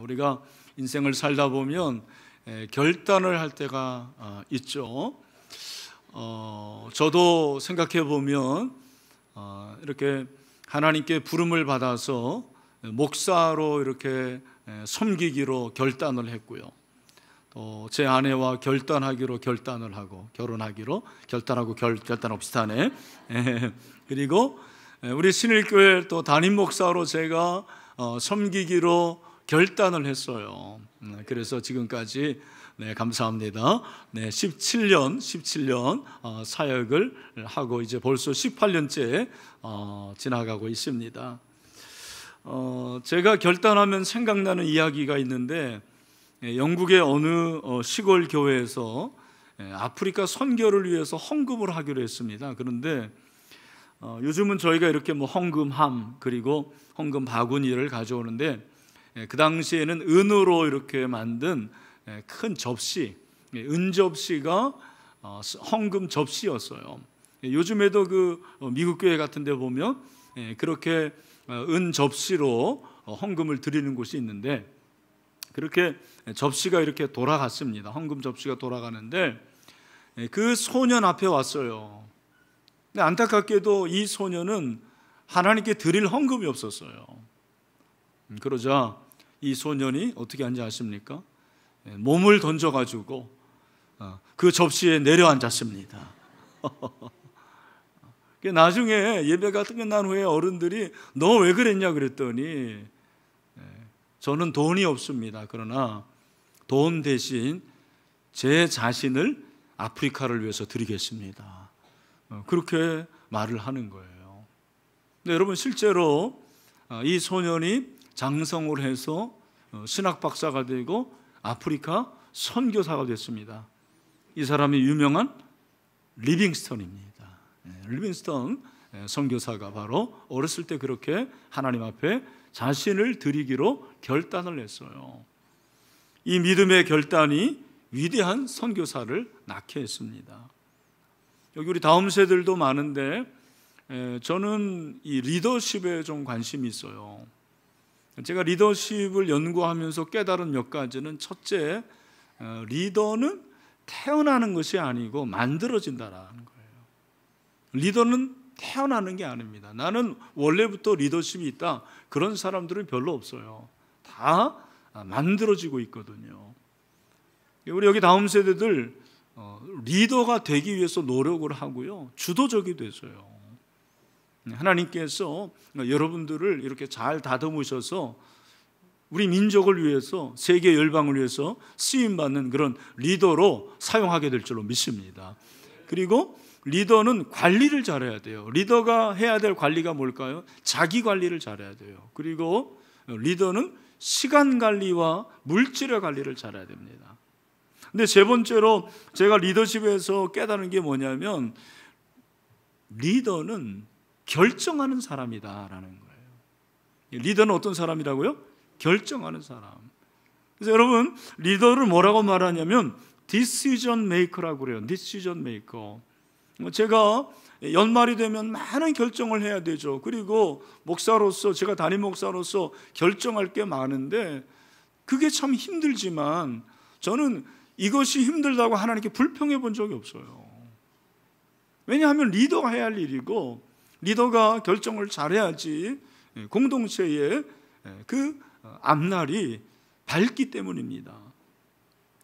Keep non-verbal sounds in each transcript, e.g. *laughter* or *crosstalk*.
우리가 인생을 살다 보면 결단을 할 때가 아, 있죠. 어, 저도 생각해 보면 아, 이렇게 하나님께 부름을 받아서 목사로 이렇게 섬기기로 결단을 했고요. 또 제 아내와 결단하기로 결단을 하고 결혼하기로 결단하고 결, 결단하고 비네 그리고 우리 신일교회 또 담임 목사로 제가 어, 섬기기로 결단을 했어요. 네, 그래서 지금까지 네, 감사합니다. 네, 17년, 17년 어, 사역을 하고 이제 벌써 18년째 어, 지나가고 있습니다. 어, 제가 결단하면 생각나는 이야기가 있는데 예, 영국의 어느 어, 시골 교회에서 예, 아프리카 선교를 위해서 헌금을 하기로 했습니다. 그런데 어, 요즘은 저희가 이렇게 뭐 헌금함 그리고 헌금 바구니를 가져오는데 예, 그 당시에는 은으로 이렇게 만든 예, 큰 접시, 예, 은 접시가 어, 헌금 접시였어요. 요즘에도 그 어, 미국 교회 같은 데 보면 그렇게 어, 은 접시로 헌금을 드리는 곳이 있는데 그렇게 접시가 이렇게 돌아갔습니다. 헌금 접시가 돌아가는데 그 소년 앞에 왔어요. 근데 안타깝게도 이 소년은 하나님께 드릴 헌금이 없었어요. 음, 그러자 이 소년이 어떻게 앉지 아십니까? 예, 몸을 던져가지고 어, 그 접시에 내려앉았습니다. *laughs* 그 나중에 예배가 끝난 후에 어른들이 너 왜 그랬냐 그랬더니 예, 저는 돈이 없습니다. 그러나 돈 대신 제 자신을 아프리카를 위해서 드리겠습니다. 어, 그렇게 말을 하는 거예요. 근데 여러분 실제로 어, 이 소년이 장성을 해서 어, 신학 박사가 되고 아프리카 선교사가 됐습니다. 이 사람이 유명한 리빙스턴입니다. 예, 리빙스턴 예, 선교사가 바로 어렸을 때 그렇게 하나님 앞에 자신을 드리기로 결단을 했어요. 이 믿음의 결단이 위대한 선교사를 낳게 했습니다. 여기 우리 다음 세들도 많은데 예, 저는 이 리더십에 좀 관심이 있어요. 제가 리더십을 연구하면서 깨달은 몇 가지는 첫째, 어, 리더는 태어나는 것이 아니고 만들어진다라는 거예요. 리더는 태어나는 게 아닙니다. 나는 원래부터 리더십이 있다. 그런 사람들은 별로 없어요. 다 만들어지고 있거든요. 우리 여기 다음 세대들 어, 리더가 되기 위해서 노력을 하고요. 주도적이 되어요 네, 하나님께서 여러분들을 이렇게 잘 다듬으셔서 우리 민족을 위해서 세계 열방을 위해서 쓰임 받는 그런 리더로 사용하게 될 줄로 믿습니다. 그리고 리더는 관리를 잘해야 돼요. 리더가 해야 될 관리가 뭘까요? 자기 관리를 잘해야 돼요. 그리고 리더는 시간 관리와 물질의 관리를 잘해야 됩니다. 근데 세 번째로 제가 리더십에서 깨달은 게 뭐냐면 리더는 결정하는 사람이다라는 거예요. 리더는 어떤 사람이라고요? 결정하는 사람. 그래서 여러분 리더를 뭐라고 말하냐면 d e c i s i 라고 그래요. d e c i s i 제가 연말이 되면 많은 결정을 해야 되죠. 그리고 목사로서 제가 담임 목사로서 결정할 게 많은데 그게 참 힘들지만 저는 이것이 힘들다고 하나님께 불평해 본 적이 없어요. 왜냐하면 리더가 해야 할 일이고 리더가 결정을 잘해야지 공동체의 그 어, 앞날이 밝기 때문입니다.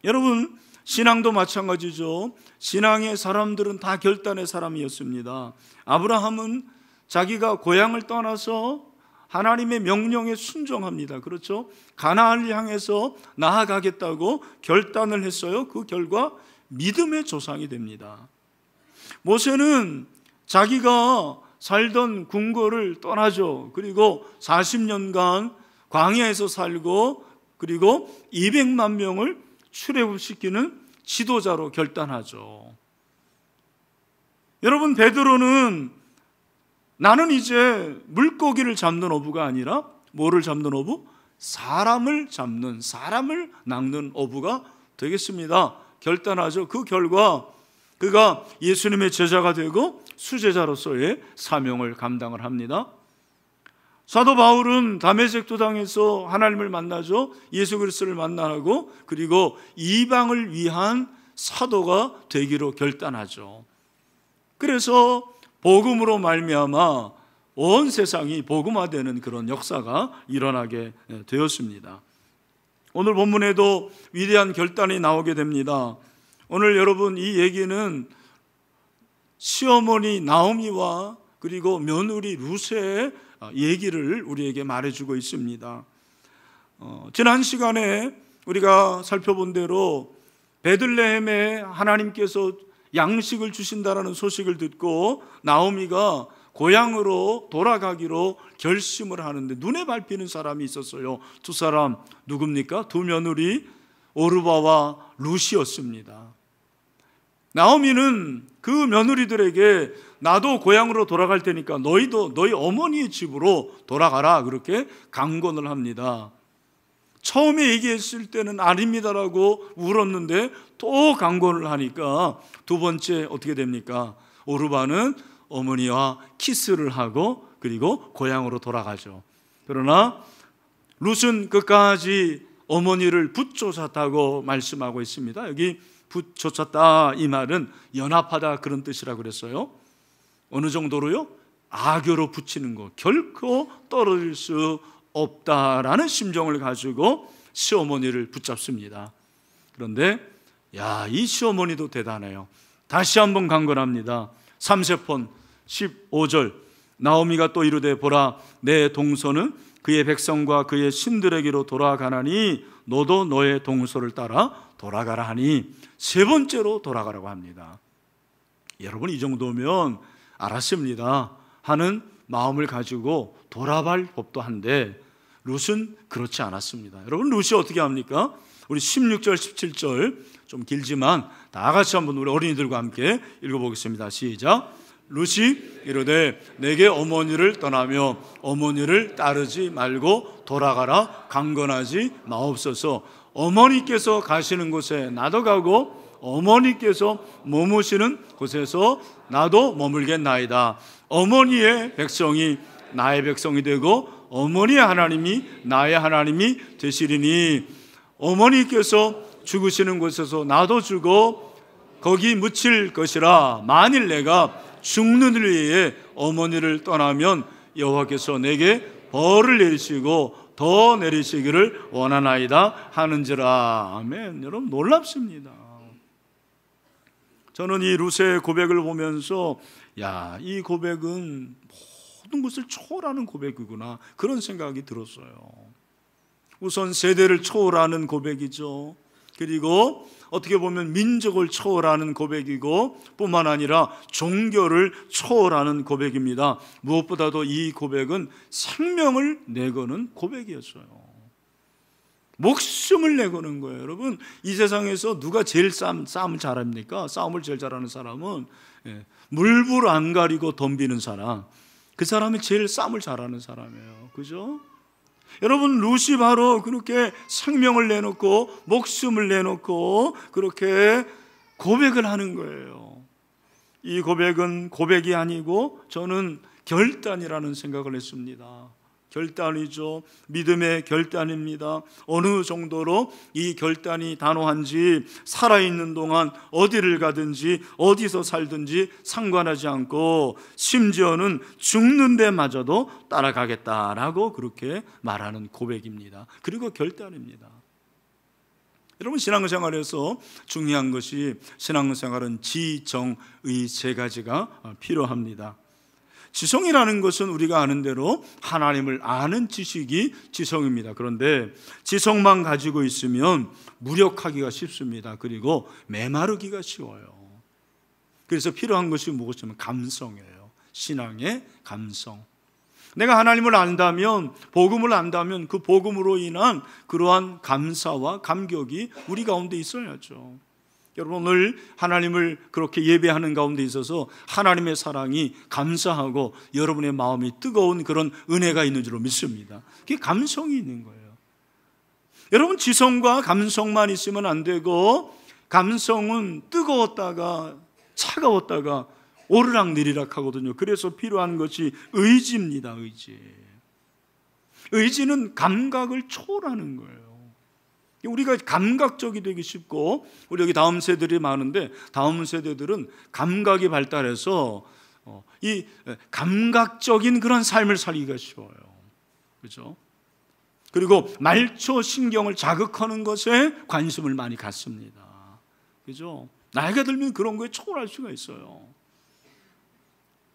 여러분, 신앙도 마찬가지죠. 신앙의 사람들은 다 결단의 사람이었습니다. 아브라함은 자기가 고향을 떠나서 하나님의 명령에 순종합니다. 그렇죠? 가나안을 향해서 나아가겠다고 결단을 했어요. 그 결과 믿음의 조상이 됩니다. 모세는 자기가 살던 궁궐을 떠나죠. 그리고 40년간 광야에서 살고 그리고 200만 명을 출애굽시키는 지도자로 결단하죠. 여러분 베드로는 나는 이제 물고기를 잡는 어부가 아니라 뭐를 잡는 어부? 사람을 잡는 사람을 낚는 어부가 되겠습니다. 결단하죠. 그 결과 그가 예수님의 제자가 되고 수제자로서의 사명을 감당을 합니다. 사도 바울은 담에색 도당에서 하나님을 만나죠. 예수 그리스도를 만나고 그리고 이방을 위한 사도가 되기로 결단하죠. 그래서 복음으로 말미암아 온 세상이 복음화되는 그런 역사가 일어나게 되었습니다. 오늘 본문에도 위대한 결단이 나오게 됩니다. 오늘 여러분 이 얘기는 시어머니 나오미와 그리고 며느리 루세의 아, 얘기를 우리에게 말해주고 있습니다. 어, 지난 시간에 우리가 살펴본 대로 베들레헴에 하나님께서 양식을 주신다라는 소식을 듣고 나오미가 고향으로 돌아가기로 결심을 하는데 눈에 밟히는 사람이 있었어요. 두 사람 누굽니까? 두 며느리 오르바와 루시였습니다. 나오미는 그 며느리들에게 나도 고향으로 돌아갈 테니까 너희도 너희 어머니의 집으로 돌아가라 그렇게 강권을 합니다. 처음에 얘기했을 때는 아닙니다라고 울었는데 또 강권을 하니까 두 번째 어떻게 됩니까? 오르반은 어머니와 키스를 하고 그리고 고향으로 돌아가죠. 그러나 룻은 끝까지 어머니를 붙조사다고 말씀하고 있습니다. 여기 붙여쳤다 이 말은 연합하다 그런 뜻이라고 그랬어요. 어느 정도로요? 악교로 붙이는 거 결코 떨어질 수 없다라는 심정을 가지고 시어머니를 붙잡습니다. 그런데 야, 이 시어머니도 대단해요. 다시 한번 강건합니다. 3세폰 15절 나오미가 또 이르되 보라 내 동서는 그의 백성과 그의 신들에게로 돌아가나니 너도 너의 동서를 따라 돌아가라 하니 세 번째로 돌아가라고 합니다. 여러분 이 정도면 알았습니다 하는 마음을 가지고 돌아갈 법도 한데 룻은 그렇지 않았습니다. 여러분 룻이 어떻게 합니까? 우리 16절 17절 좀 길지만 다 같이 한번 우리 어린이들과 함께 읽어보겠습니다. 시작. 루시 이르되 내게 어머니를 떠나며 어머니를 따르지 말고 돌아가라 강건하지 마옵소서 어머니께서 가시는 곳에 나도 가고 어머니께서 머무시는 곳에서 나도 머물겠나이다 어머니의 백성이 나의 백성이 되고 어머니의 하나님이 나의 하나님이 되시리니 어머니께서 죽으시는 곳에서 나도 죽어 거기 묻힐 것이라 만일 내가 죽는 일 위해 어머니를 떠나면 여호와께서 내게 벌을 내리시고 더 내리시기를 원하나이다 하는지라 아멘 여러분 놀랍습니다 저는 이 루세의 고백을 보면서 야이 고백은 모든 것을 초월하는 고백이구나 그런 생각이 들었어요 우선 세대를 초월하는 고백이죠 그리고 어떻게 보면 민족을 초월하는 고백이고 뿐만 아니라 종교를 초월하는 고백입니다. 무엇보다도 이 고백은 생명을 내거는 고백이었어요. 목숨을 내거는 거예요. 여러분, 이 세상에서 누가 제일 싸움, 싸움을 잘합니까? 싸움을 제일 잘하는 사람은 예, 물불 안 가리고 덤비는 사람. 그 사람이 제일 싸움을 잘하는 사람이에요. 그죠? 여러분 루시 바로 그렇게 생명을 내놓고 목숨을 내놓고 그렇게 고백을 하는 거예요. 이 고백은 고백이 아니고 저는 결단이라는 생각을 했습니다. 결단이죠. 믿음의 결단입니다. 어느 정도로 이 결단이 단호한지 살아있는 동안 어디를 가든지 어디서 살든지 상관하지 않고 심지어는 죽는 데마저도 따라가겠다라고 그렇게 말하는 고백입니다. 그리고 결단입니다. 여러분 신앙생활에서 중요한 것이 신앙생활은 지정의 세 가지가 필요합니다. 지성이라는 것은 우리가 아는 대로 하나님을 아는 지식이 지성입니다. 그런데 지성만 가지고 있으면 무력하기가 쉽습니다. 그리고 메마르기가 쉬워요. 그래서 필요한 것이 무엇이냐면 감성이에요. 신앙의 감성. 내가 하나님을 안다면, 복음을 안다면 그 복음으로 인한 그러한 감사와 감격이 우리 가운데 있어야죠. 여러분 오늘 하나님을 그렇게 예배하는 가운데 있어서 하나님의 사랑이 감사하고 여러분의 마음이 뜨거운 그런 은혜가 있는 줄로 믿습니다. 그게 감성이 있는 거예요. 여러분 지성과 감성만 있으면 안 되고 감성은 뜨거웠다가 차가웠다가 오르락 내리락 하거든요. 그래서 필요한 것이 의지입니다. 의지. 의지는 감각을 초월하는 거예요. 우리가 감각적이 되기 쉽고 우리 여기 다음 세대들이 많은데 다음 세대들은 감각이 발달해서 어, 이 감각적인 그런 삶을 살기가 쉬워요. 그렇죠? 그리고 말초 신경을 자극하는 것에 관심을 많이 갖습니다. 그죠? 나이가 들면 그런 거에 초월할 수가 있어요.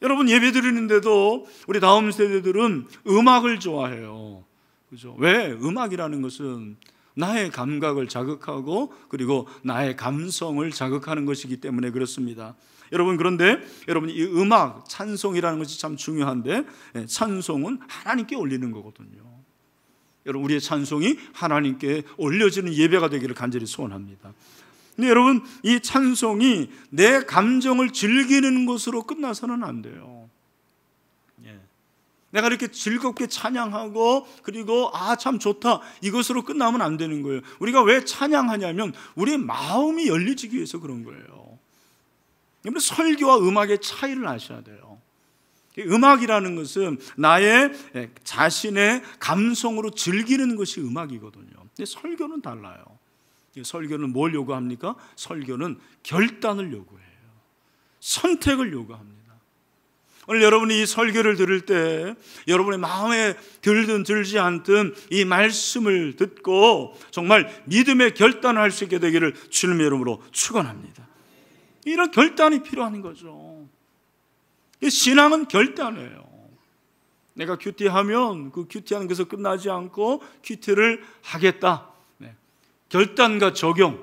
여러분 예배 드리는데도 우리 다음 세대들은 음악을 좋아해요. 그죠? 왜? 음악이라는 것은 나의 감각을 자극하고 그리고 나의 감성을 자극하는 것이기 때문에 그렇습니다. 여러분 그런데 여러분 이 음악 찬송이라는 것이 참 중요한데 예, 찬송은 하나님께 올리는 거거든요. 여러분 우리의 찬송이 하나님께 올려지는 예배가 되기를 간절히 소원합니다. 근데 여러분 이 찬송이 내 감정을 즐기는 것으로 끝나서는 안 돼요. 내가 이렇게 즐겁게 찬양하고 그리고 아 참 좋다 이것으로 끝나면 안 되는 거예요. 우리가 왜 찬양하냐면 우리의 마음이 열리지기 위해서 그런 거예요. 여러분 설교와 음악의 차이를 아셔야 돼요. 음악이라는 것은 나의 예, 자신의 감성으로 즐기는 것이 음악이거든요. 근데 설교는 달라요. 설교는 뭘 요구합니까? 설교는 결단을 요구해요. 선택을 요구합니다. 오늘 여러분이 이 설교를 들을 때 여러분의 마음에 들든 들지 않든 이 말씀을 듣고 정말 믿음의 결단을 할 수 있게 되기를 주님의 이름으로 축원합니다. 이런 결단이 필요한 거죠. 신앙은 결단이에요. 내가 큐티하면 그 큐티하는 것에서 끝나지 않고 큐티를 하겠다. 네. 결단과 적용.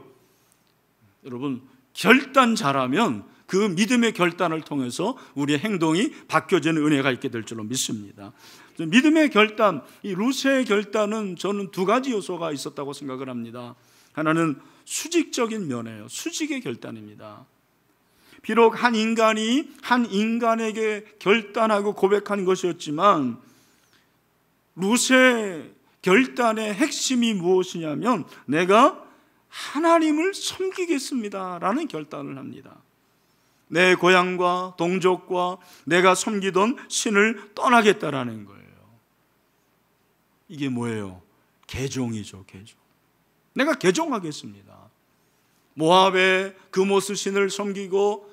여러분 결단 잘하면 그 믿음의 결단을 통해서 우리의 행동이 바뀌어지는 은혜가 있게 될 줄로 믿습니다. 믿음의 결단, 이 루세의 결단은 저는 두 가지 요소가 있었다고 생각을 합니다. 하나는 수직적인 면에요 수직의 결단입니다. 비록 한 인간이 한 인간에게 결단하고 고백한 것이었지만 루세 결단의 핵심이 무엇이냐면 내가 하나님을 섬기겠습니다라는 결단을 합니다. 내 고향과 동족과 내가 섬기던 신을 떠나겠다라는 거예요. 이게 뭐예요? 개종이죠, 개종. 내가 개종하겠습니다. 모압의 그모스 신을 섬기고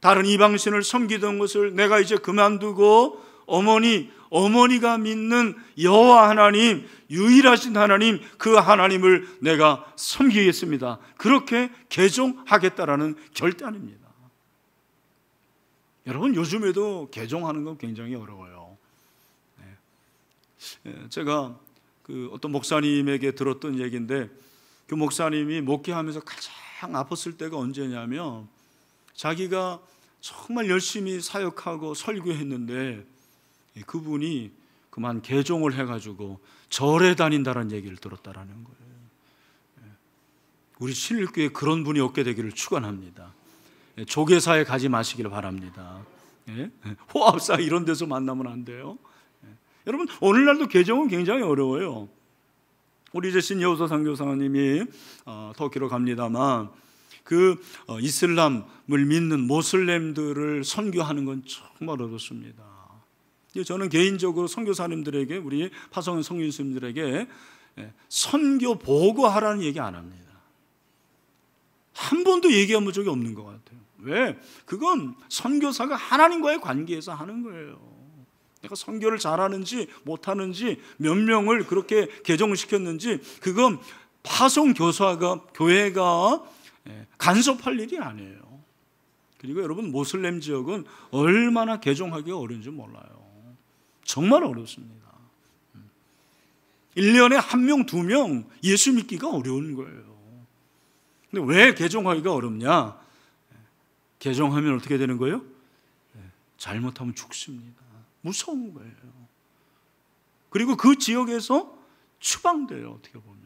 다른 이방 신을 섬기던 것을 내가 이제 그만두고 어머니 어머니가 믿는 여호와 하나님 유일하신 하나님 그 하나님을 내가 섬기겠습니다. 그렇게 개종하겠다라는 결단입니다. 여러분 요즘에도 개종하는 건 굉장히 어려워요. 네. 예, 제가 그 어떤 목사님에게 들었던 얘기인데 그 목사님이 목회하면서 가장 아팠을 때가 언제냐면 자기가 정말 열심히 사역하고 설교했는데 예, 그분이 그만 개종을 해가지고 절에 다닌다는 얘기를 들었다라는 거예요. 예. 우리 신일교에 그런 분이 없게 되기를 축원합니다. 예, 조계사에 가지 마시기를 바랍니다. 예? 호합사 이런 데서 만나면 안 돼요. 예. 여러분 오늘날도 개정은 굉장히 어려워요. 우리 이제 신여우서 상교사님이 터키로 어, 갑니다만 그 어, 이슬람을 믿는 모슬렘들을 선교하는 건 정말 어렵습니다. 저는 개인적으로 선교사님들에게 우리 파송한 성교사님들에게 선교 보고하라는 얘기 안 합니다. 한 번도 얘기한 적이 없는 것 같아요. 왜? 그건 선교사가 하나님과의 관계에서 하는 거예요. 내가 선교를 잘하는지 못하는지 몇 명을 그렇게 개정시켰는지 그건 파송 교사가 교회가 예, 간섭할 일이 아니에요. 그리고 여러분 모슬렘 지역은 얼마나 개종하기가 어려운지 몰라요. 정말 어렵습니다. 1년에 음. 한 명, 두 명 예수 믿기가 어려운 거예요. 근데 왜 개종하기가 어렵냐? 개종하면 어떻게 되는 거예요? 예, 잘못하면 죽습니다. 무서운 거예요. 그리고 그 지역에서 추방돼요. 어떻게 보면.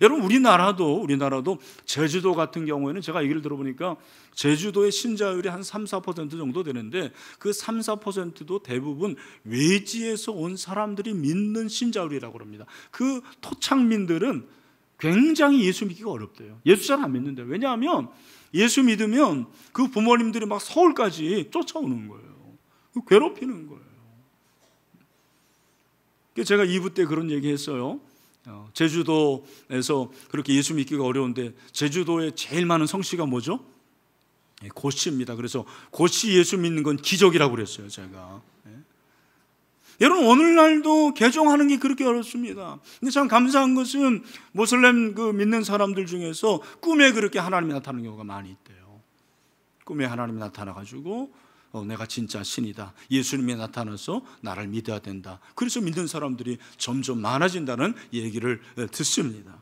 여러분 우리나라도 우리나라도 제주도 같은 경우에는 제가 얘기를 들어보니까 제주도의 신자율이 한 3, 4% 정도 되는데 그 3, 4%도 대부분 외지에서 온 사람들이 믿는 신자율이라고 합니다. 그 토착민들은 굉장히 예수 믿기가 어렵대요. 예수 잘 안 믿는데 왜냐하면 예수 믿으면 그 부모님들이 막 서울까지 쫓아오는 거예요. 그 괴롭히는 거예요. 제가 2부 때 그런 얘기 했어요. 어, 제주도에서 그렇게 예수 믿기가 어려운데 제주도에 제일 많은 성씨가 뭐죠? 예, 고씨입니다. 그래서 고씨 예수 믿는 건 기적이라고 그랬어요, 제가. 예. 여러분 오늘날도 개종하는 게 그렇게 어렵습니다. 근데 참 감사한 것은 모슬렘 그 믿는 사람들 중에서 꿈에 그렇게 하나님이 나타나는 경우가 많이 있대요. 꿈에 하나님이 나타나 가지고 어, 내가 진짜 신이다. 예수님이 나타나서 나를 믿어야 된다. 그래서 믿는 사람들이 점점 많아진다는 얘기를 어, 듣습니다.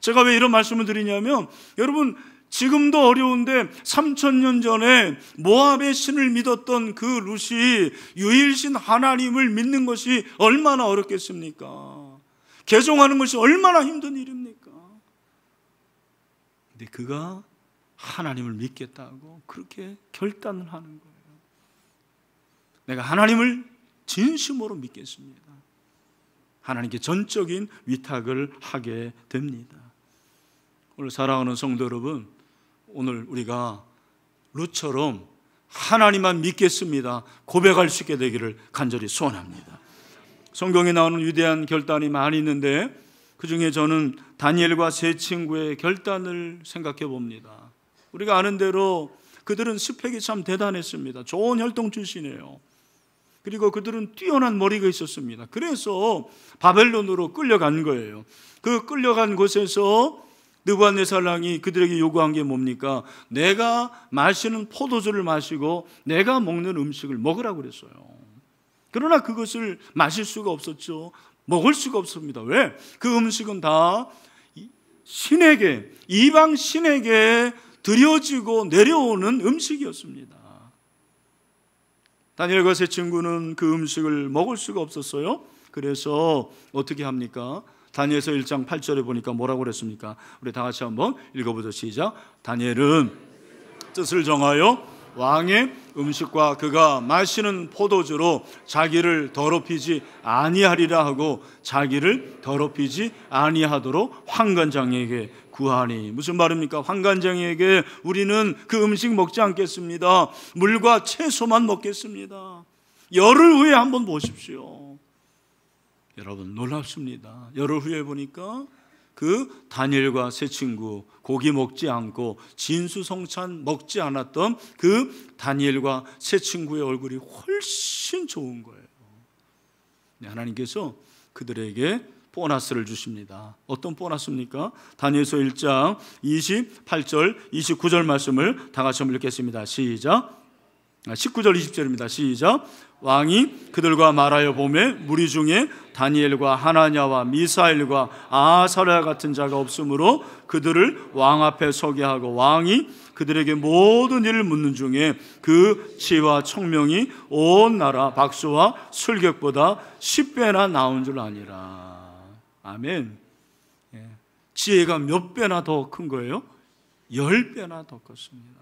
제가 왜 이런 말씀을 드리냐면 여러분 지금도 어려운데 3천년 전에 모압의 신을 믿었던 그 루시 유일신 하나님을 믿는 것이 얼마나 어렵겠습니까? 개종하는 것이 얼마나 힘든 일입니까? 근데 그가 하나님을 믿겠다고 그렇게 결단을 하는 거예요. 내가 하나님을 진심으로 믿겠습니다. 하나님께 전적인 위탁을 하게 됩니다. 오늘 사랑하는 성도 여러분, 오늘 우리가 루처럼 하나님만 믿겠습니다. 고백할 수 있게 되기를 간절히 소원합니다. 성경에 나오는 위대한 결단이 많이 있는데 그 중에 저는 다니엘과 세 친구의 결단을 생각해 봅니다. 우리가 아는 대로 그들은 스펙이 참 대단했습니다. 좋은 혈통 출신이에요. 그리고 그들은 뛰어난 머리가 있었습니다. 그래서 바벨론으로 끌려간 거예요. 그 끌려간 곳에서 느부갓네살랑이 그들에게 요구한 게 뭡니까? 내가 마시는 포도주를 마시고 내가 먹는 음식을 먹으라고 그랬어요. 그러나 그것을 마실 수가 없었죠. 먹을 수가 없습니다. 왜? 그 음식은 다 신에게 이방 신에게 들여지고 내려오는 음식이었습니다. 다니엘과 세 친구는 그 음식을 먹을 수가 없었어요. 그래서 어떻게 합니까? 다니엘서 1장 8절에 보니까 뭐라고 그랬습니까? 우리 다 같이 한번 읽어보죠. 시작. 다니엘은 뜻을 정하여 왕의 음식과 그가 마시는 포도주로 자기를 더럽히지 아니하리라 하고 자기를 더럽히지 아니하도록 황관장에게 구하니 무슨 말입니까? 황관장에게 우리는 그 음식 먹지 않겠습니다. 물과 채소만 먹겠습니다. 열흘 후에 한번 보십시오. 여러분 놀랍습니다. 열흘 후에 보니까 그 다니엘과 세 친구 고기 먹지 않고 진수성찬 먹지 않았던 그 다니엘과 세 친구의 얼굴이 훨씬 좋은 거예요. 네, 하나님께서 그들에게 보너스를 주십니다. 어떤 보너스입니까? 다니엘서 1장 28절 29절 말씀을 다 같이 한번 읽겠습니다. 시작. 19절 20절입니다. 시작. 왕이 그들과 말하여 보매 무리 중에 다니엘과 하나냐와 미사엘과 아사랴 같은 자가 없으므로 그들을 왕 앞에 서게 하고 왕이 그들에게 모든 일을 묻는 중에 그 지와 청명이 온 나라 박수와 술객보다 10배나 나온 줄 아니라. 아멘. 예. 지혜가 몇 배나 더 큰 거예요? 10배나 더 컸습니다.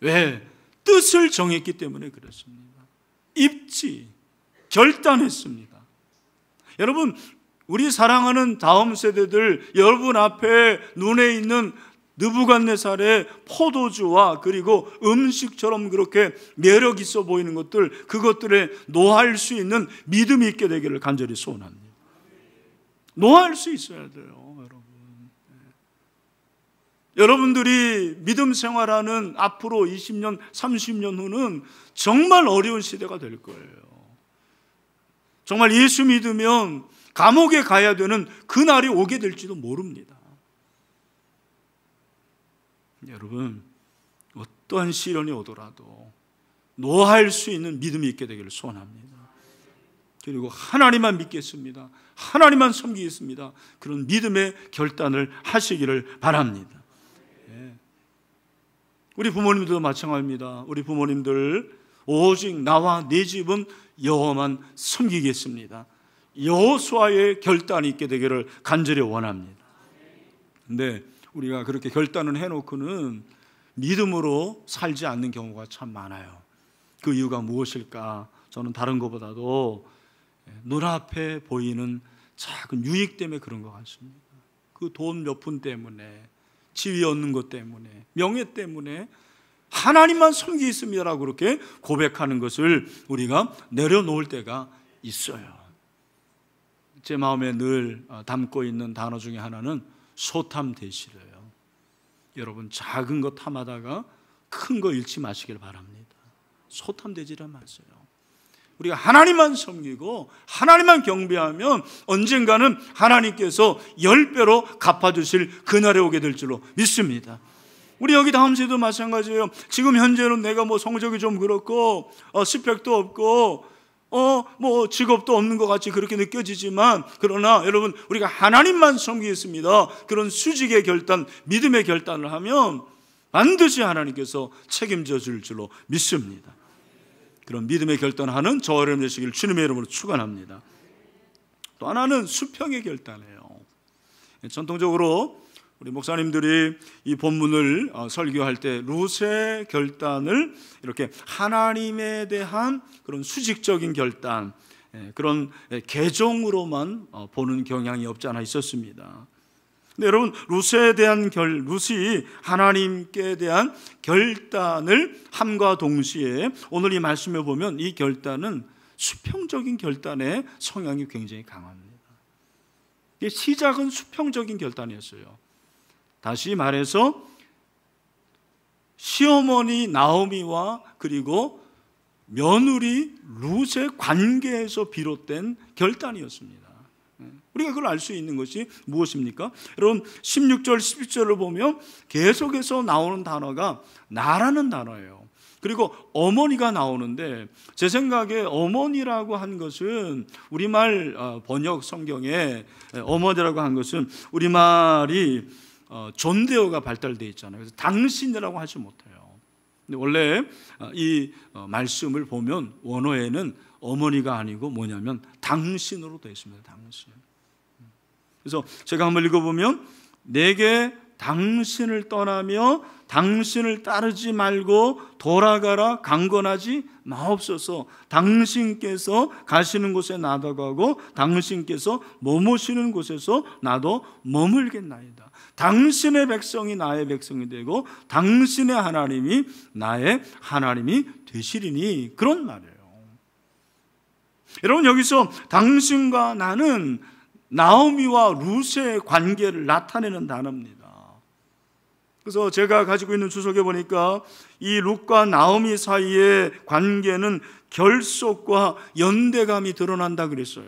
왜? 뜻을 정했기 때문에 그렇습니다. 입지, 결단했습니다. 여러분, 우리 사랑하는 다음 세대들 여러분 앞에 눈에 있는 느부갓네살의 포도주와 그리고 음식처럼 그렇게 매력 있어 보이는 것들 그것들에 노할 수 있는 믿음이 있게 되기를 간절히 소원합니다. 노할 수 있어야 돼요, 여러분들이 믿음 생활하는 앞으로 20년, 30년 후는 정말 어려운 시대가 될 거예요. 정말 예수 믿으면 감옥에 가야 되는 그날이 오게 될지도 모릅니다. 여러분, 어떠한 시련이 오더라도 노할 수 있는 믿음이 있게 되기를 소원합니다. 그리고 하나님만 믿겠습니다. 하나님만 섬기겠습니다. 그런 믿음의 결단을 하시기를 바랍니다. 우리 부모님들도 마찬가지입니다. 우리 부모님들 오직 나와 내 집은 여호만 섬기겠습니다. 여호수아의 결단이 있게 되기를 간절히 원합니다. 그런데 우리가 그렇게 결단을 해놓고는 믿음으로 살지 않는 경우가 참 많아요. 그 이유가 무엇일까? 저는 다른 것보다도 눈앞에 보이는 작은 유익 때문에 그런 것 같습니다. 그 돈 몇 푼 때문에 지위 얻는 것 때문에, 명예 때문에 하나님만 섬기있음이라고 그렇게 고백하는 것을 우리가 내려놓을 때가 있어요. 제 마음에 늘 어, 담고 있는 단어 중에 하나는 소탐 되시래요. 여러분 작은 거 탐하다가 큰 거 잃지 마시길 바랍니다. 소탐되지를 마세요. 우리가 하나님만 섬기고 하나님만 경배하면 언젠가는 하나님께서 열 배로 갚아주실 그날에 오게 될 줄로 믿습니다. 우리 여기 다음 주에도 마찬가지예요. 지금 현재는 내가 뭐 성적이 좀 그렇고 어, 스펙도 없고 어, 뭐 직업도 없는 것 같이 그렇게 느껴지지만 그러나 여러분 우리가 하나님만 섬기겠습니다. 그런 수직의 결단, 믿음의 결단을 하면 반드시 하나님께서 책임져 줄 줄로 믿습니다. 그런 믿음의 결단하는 저와 여러분 되시기를 주님의 이름으로 축원합니다. 또 하나는 수평의 결단이에요. 예, 전통적으로 우리 목사님들이 이 본문을 어, 설교할 때 루세 결단을 이렇게 하나님에 대한 그런 수직적인 결단 예, 그런 개종으로만 예, 어, 보는 경향이 없지 않아 있었습니다. 근데 여러분 루스에 대한 결 루시 하나님께 대한 결단을 함과 동시에 오늘 이 말씀에 보면 이 결단은 수평적인 결단의 성향이 굉장히 강합니다. 시작은 수평적인 결단이었어요. 다시 말해서 시어머니 나오미와 그리고 며느리 루스의 관계에서 비롯된 결단이었습니다. 우리가 그걸 알 수 있는 것이 무엇입니까? 여러분 16절 17절을 보면 계속해서 나오는 단어가 나라는 단어예요. 그리고 어머니가 나오는데 제 생각에 어머니라고 한 것은 우리말 어, 번역 성경에 어머니라고 한 것은 우리말이 어, 존대어가 발달되 있잖아요. 그래서 당신이라고 하지 못해요. 근데 원래 어, 이 말씀을 보면 원어에는 어머니가 아니고 뭐냐면 당신으로 되어 있습니다. 당신. 그래서 제가 한번 읽어보면 내게 당신을 떠나며 당신을 따르지 말고 돌아가라 강건하지 마옵소서 당신께서 가시는 곳에 나도 가고 당신께서 머무시는 곳에서 나도 머물겠나이다 당신의 백성이 나의 백성이 되고 당신의 하나님이 나의 하나님이 되시리니 그런 말이에요 여러분 여기서 당신과 나는 나오미와 루스의 관계를 나타내는 단어입니다. 그래서 제가 가지고 있는 주석에 보니까 이 룩과 나오미 사이의 관계는 결속과 연대감이 드러난다 그랬어요.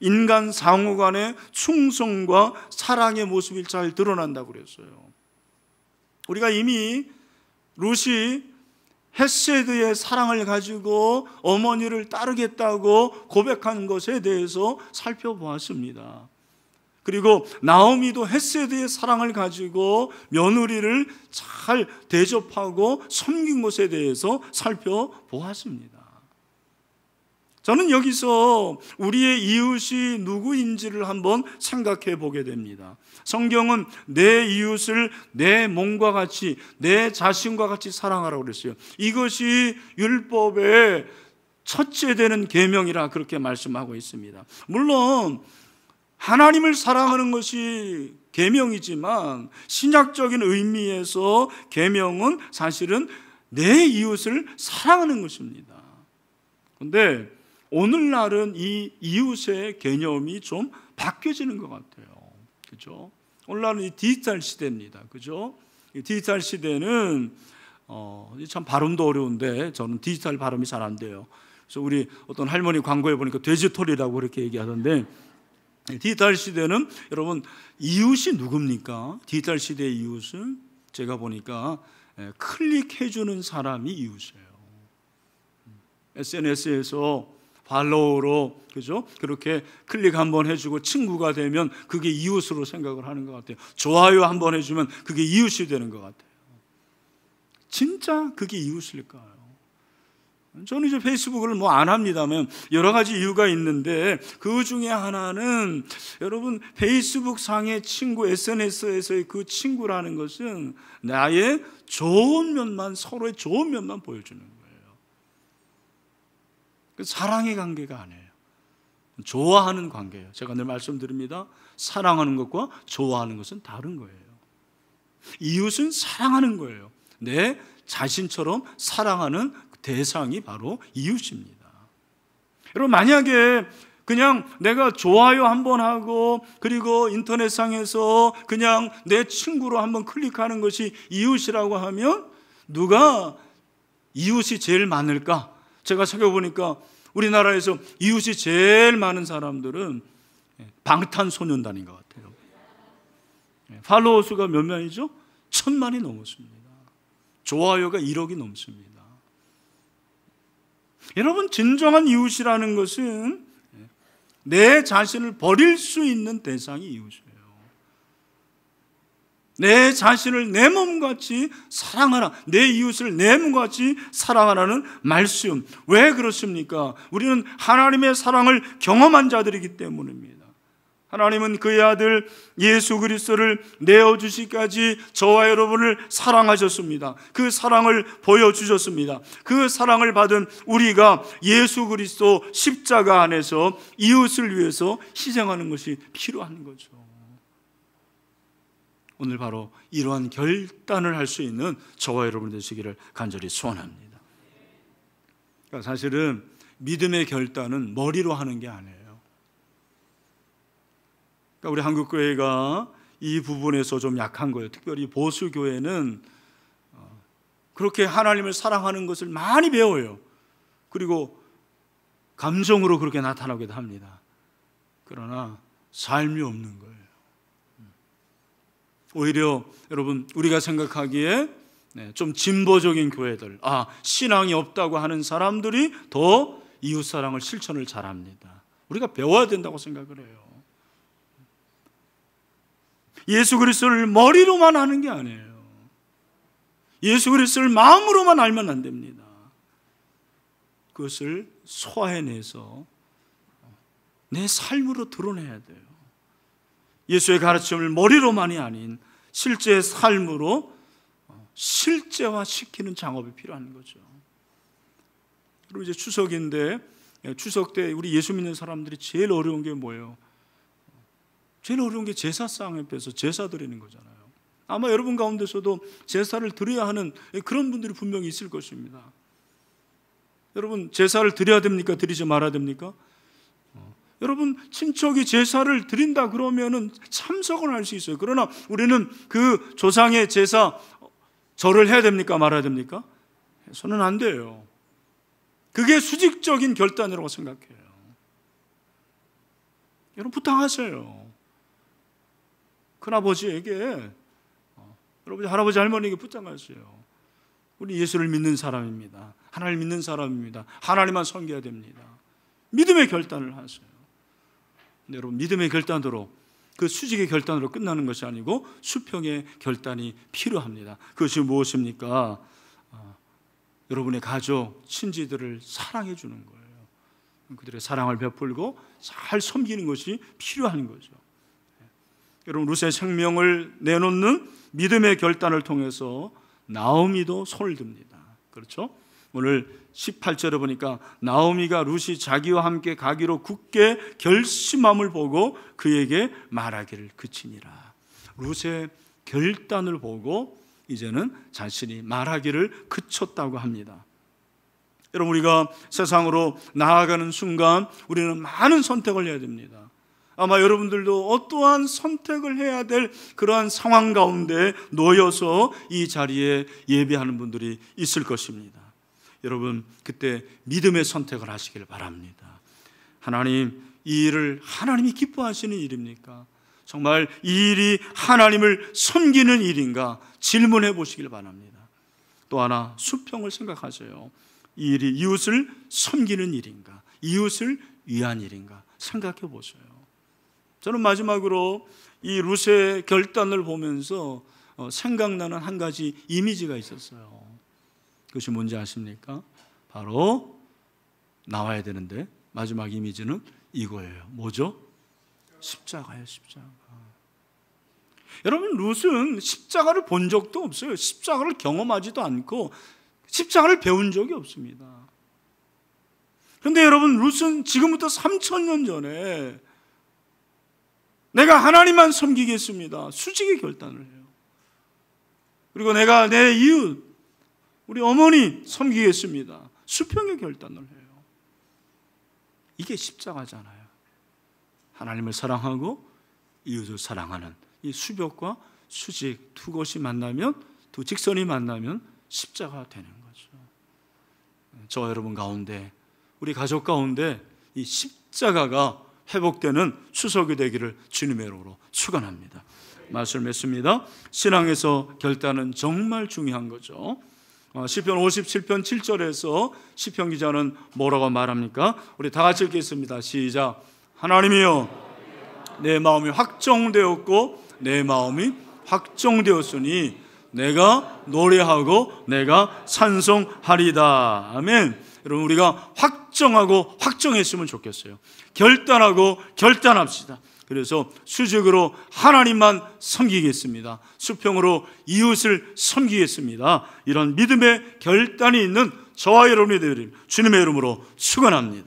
인간 상호 간의 충성과 사랑의 모습이 잘 드러난다 그랬어요. 우리가 이미 룻이 헤세드의 사랑을 가지고 어머니를 따르겠다고 고백한 것에 대해서 살펴보았습니다. 그리고 나오미도 헤세드의 사랑을 가지고 며느리를 잘 대접하고 섬긴 것에 대해서 살펴보았습니다. 저는 여기서 우리의 이웃이 누구인지를 한번 생각해 보게 됩니다. 성경은 내 이웃을 내 몸과 같이 내 자신과 같이 사랑하라고 그랬어요. 이것이 율법의 첫째 되는 계명이라 그렇게 말씀하고 있습니다. 물론 하나님을 사랑하는 것이 계명이지만 신약적인 의미에서 계명은 사실은 내 이웃을 사랑하는 것입니다. 근데 오늘날은 이 이웃의 개념이 좀 바뀌어지는 것 같아요. 그죠? 오늘날은 이 디지털 시대입니다. 그죠? 디지털 시대는 어, 참 발음도 어려운데 저는 디지털 발음이 잘 안 돼요. 그래서 우리 어떤 할머니 광고에 보니까 돼지털이라고 그렇게 얘기하던데 디지털 시대는 여러분 이웃이 누굽니까? 디지털 시대의 이웃은 제가 보니까 예, 클릭해 주는 사람이 이웃이에요. 음. SNS에서 팔로우로 그죠? 그렇게 클릭 한 번 해주고 친구가 되면 그게 이웃으로 생각을 하는 것 같아요. 좋아요 한 번 해주면 그게 이웃이 되는 것 같아요. 진짜 그게 이웃일까요? 저는 이제 페이스북을 뭐 안합니다만 여러 가지 이유가 있는데 그 중에 하나는 여러분 페이스북 상의 친구 SNS에서의 그 친구라는 것은 나의 좋은 면만 서로의 좋은 면만 보여주는 거예요. 그 사랑의 관계가 아니에요. 좋아하는 관계예요. 제가 늘 말씀드립니다. 사랑하는 것과 좋아하는 것은 다른 거예요. 이웃은 사랑하는 거예요. 내 자신처럼 사랑하는 대상이 바로 이웃입니다. 여러분, 만약에 그냥 내가 좋아요 한번 하고 그리고 인터넷상에서 그냥 내 친구로 한번 클릭하는 것이 이웃이라고 하면 누가 이웃이 제일 많을까? 제가 살펴보니까 우리나라에서 이웃이 제일 많은 사람들은 방탄소년단인 것 같아요. 예, 팔로워 수가 몇 명이죠? 천만이 넘었습니다. 좋아요가 1억이 넘습니다. 여러분, 진정한 이웃이라는 것은 내 자신을 버릴 수 있는 대상이 이웃이에요. 내 자신을 내 몸같이 사랑하라. 내 이웃을 내 몸같이 사랑하라는 말씀. 왜 그렇습니까? 우리는 하나님의 사랑을 경험한 자들이기 때문입니다. 하나님은 그의 아들 예수 그리스도를 내어 주시까지 기 저와 여러분을 사랑하셨습니다. 그 사랑을 보여 주셨습니다. 그 사랑을 받은 우리가 예수 그리스도 십자가 안에서 이웃을 위해서 희생하는 것이 필요한 거죠. 오늘 바로 이러한 결단을 할 수 있는 저와 여러분 되시기를 간절히 소원합니다. 그러니까 사실은 믿음의 결단은 머리로 하는 게 아니에요. 그러니까 우리 한국 교회가 이 부분에서 좀 약한 거예요. 특별히 보수 교회는 어, 그렇게 하나님을 사랑하는 것을 많이 배워요. 그리고 감정으로 그렇게 나타나기도 합니다. 그러나 삶이 없는 거예요. 오히려 여러분 우리가 생각하기에 네, 좀 진보적인 교회들, 아 신앙이 없다고 하는 사람들이 더 이웃 사랑을 실천을 잘합니다. 우리가 배워야 된다고 생각을 해요. 예수 그리스도를 머리로만 하는 게 아니에요. 예수 그리스도를 마음으로만 알면 안 됩니다. 그것을 소화해내서 내 삶으로 드러내야 돼요. 예수의 가르침을 머리로만이 아닌 실제 삶으로 실제화시키는 작업이 필요한 거죠. 그리고 이제 추석인데 예, 추석 때 우리 예수 믿는 사람들이 제일 어려운 게 뭐예요? 제일 어려운 게 제사상 앞에서 제사 드리는 거잖아요. 아마 여러분 가운데서도 제사를 드려야 하는 예, 그런 분들이 분명히 있을 것입니다. 여러분 제사를 드려야 됩니까? 드리지 말아야 됩니까? 여러분 친척이 제사를 드린다 그러면은 참석은할 수 있어요. 그러나 우리는 그 조상의 제사 절을 해야 됩니까 말아야 됩니까? 해서는 안 돼요. 그게 수직적인 결단이라고 생각해요. 여러분 부탁하세요. 큰아버지에게 어, 여러분 할아버지 할머니에게 부탁하세요. 우리 예수를 믿는 사람입니다. 하나님 믿는 사람입니다. 하나님만 섬겨야 됩니다. 믿음의 결단을 하세요. 네, 여러분 믿음의 결단으로 그 수직의 결단으로 끝나는 것이 아니고 수평의 결단이 필요합니다. 그것이 무엇입니까? 어, 여러분의 가족, 친지들을 사랑해 주는 거예요. 그들의 사랑을 베풀고 잘 섬기는 것이 필요한 거죠. 네, 여러분 루세 생명을 내놓는 믿음의 결단을 통해서 나오미도 손을 듭니다. 그렇죠? 오늘 18절에 보니까 나오미가 루시 자기와 함께 가기로 굳게 결심함을 보고 그에게 말하기를 그치니라. 루시의 결단을 보고 이제는 자신이 말하기를 그쳤다고 합니다. 여러분 우리가 세상으로 나아가는 순간 우리는 많은 선택을 해야 됩니다. 아마 여러분들도 어떠한 선택을 해야 될 그러한 상황 가운데 놓여서 이 자리에 예배하는 분들이 있을 것입니다. 여러분 그때 믿음의 선택을 하시길 바랍니다. 하나님 이 일을 하나님이 기뻐하시는 일입니까? 정말 이 일이 하나님을 섬기는 일인가 질문해 보시길 바랍니다. 또 하나 수평을 생각하세요. 이 일이 이웃을 섬기는 일인가? 이웃을 위한 일인가? 생각해 보세요. 저는 마지막으로 이 루세의 결단을 보면서 어, 생각나는 한 가지 이미지가 있었어요. 그것이 뭔지 아십니까? 바로 나와야 되는데 마지막 이미지는 이거예요. 뭐죠? 십자가예요, 십자가. 여러분, 룻은 십자가를 본 적도 없어요. 십자가를 경험하지도 않고 십자가를 배운 적이 없습니다. 그런데 여러분, 룻은 지금부터 3천년 전에 내가 하나님만 섬기겠습니다. 수직의 결단을 해요. 그리고 내가 내 이웃, 우리 어머니 섬기겠습니다. 수평의 결단을 해요. 이게 십자가잖아요. 하나님을 사랑하고 이웃을 사랑하는 이 수벽과 수직 두 것이 만나면 두 직선이 만나면 십자가 되는 거죠. 저 여러분 가운데 우리 가족 가운데 이 십자가가 회복되는 수석이 되기를 주님의 이름으로 축원합니다. 말씀했습니다. 신앙에서 결단은 정말 중요한 거죠. 어, 시편 57편 7절에서 시편 기자는 뭐라고 말합니까? 우리 다 같이 읽겠습니다. 시작. 하나님이여 내 마음이 확정되었고 내 마음이 확정되었으니 내가 노래하고 내가 찬송하리다. 아멘. 여러분 우리가 확정하고 확정했으면 좋겠어요. 결단하고 결단합시다. 그래서 수직으로 하나님만 섬기겠습니다. 수평으로 이웃을 섬기겠습니다. 이런 믿음의 결단이 있는 저와 여러분이 되기를 주님의 이름으로 축원합니다.